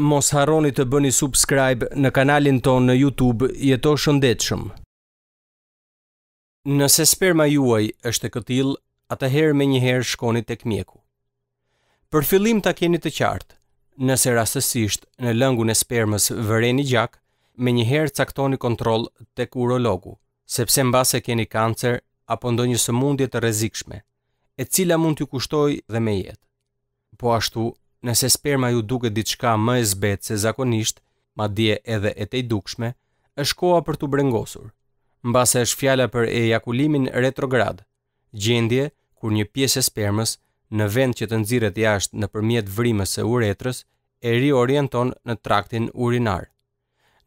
mos haroni të bëni subscribe në kanalin tonë në YouTube jeto shëndetshëm. Nëse sperma juaj është e këtill, atëherë me njëherë shkoni tek mjeku. Për fillim ta keni të qartë, nëse rastësisht në lëngun e spermës vëreni gjak, me njëherë caktoni kontrol tek urologu, sepse në base keni kancer apo ndonjë sëmundje të rezikshme, e cila mund t'ju kushtoj dhe me jetë. Po ashtu, Nëse sperma ju duke ditë shka më e zbetë se zakonisht, ma dje edhe e te i dukshme, është koa për të brengosur. Në është fjala për ejakulimin retrograd, gjendje kur një piesë e spermës në vend që të nxirret jashtë në përmjet vrimës e uretrës, e ri orienton në traktin urinar.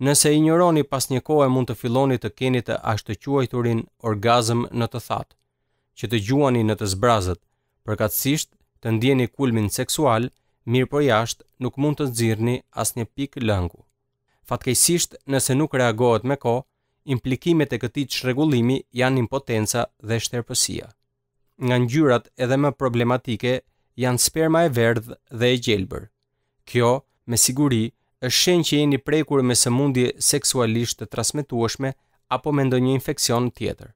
Nëse i njëroni pas një kohë e mund të filoni të keni të ashtë të quajturin orgazëm në të thatë, që të gjuani në të zbrazët, përkatsisht të ndjeni kulmin seksual, mirë për po jashtë nuk mund të zirni asnjë një pikë lëngu. Fatkejsisht nëse nuk reagohet me ko, implikimet e këti që regullimi janë impotenca dhe shterpësia. Nga ngjyrat edhe më problematike janë sperma e verdh dhe e gjelbër. Kjo, me siguri, është shenë që jeni prekur me së mundi seksualisht të trasmetuashme apo me ndonjë infekcion tjetër.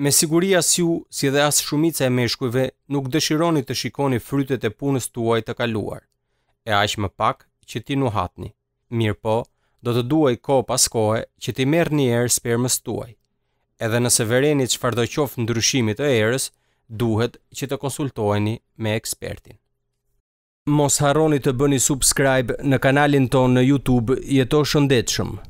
Me siguri as ju, si dhe as shumica e meshkujve, nuk dëshironi të shikoni frytet e punës tuaj të kaluar. E aq më pak që ti nuk hatni. Mirë po, do të duaj ko pas kohë që ti merë një erë spermës tuaj. Edhe nëse vereni që fardoj qofë në ndryshimit e erës, duhet që të konsultojni me ekspertin. Mos haroni të bëni subscribe në kanalin ton në YouTube jeto shëndetshëm.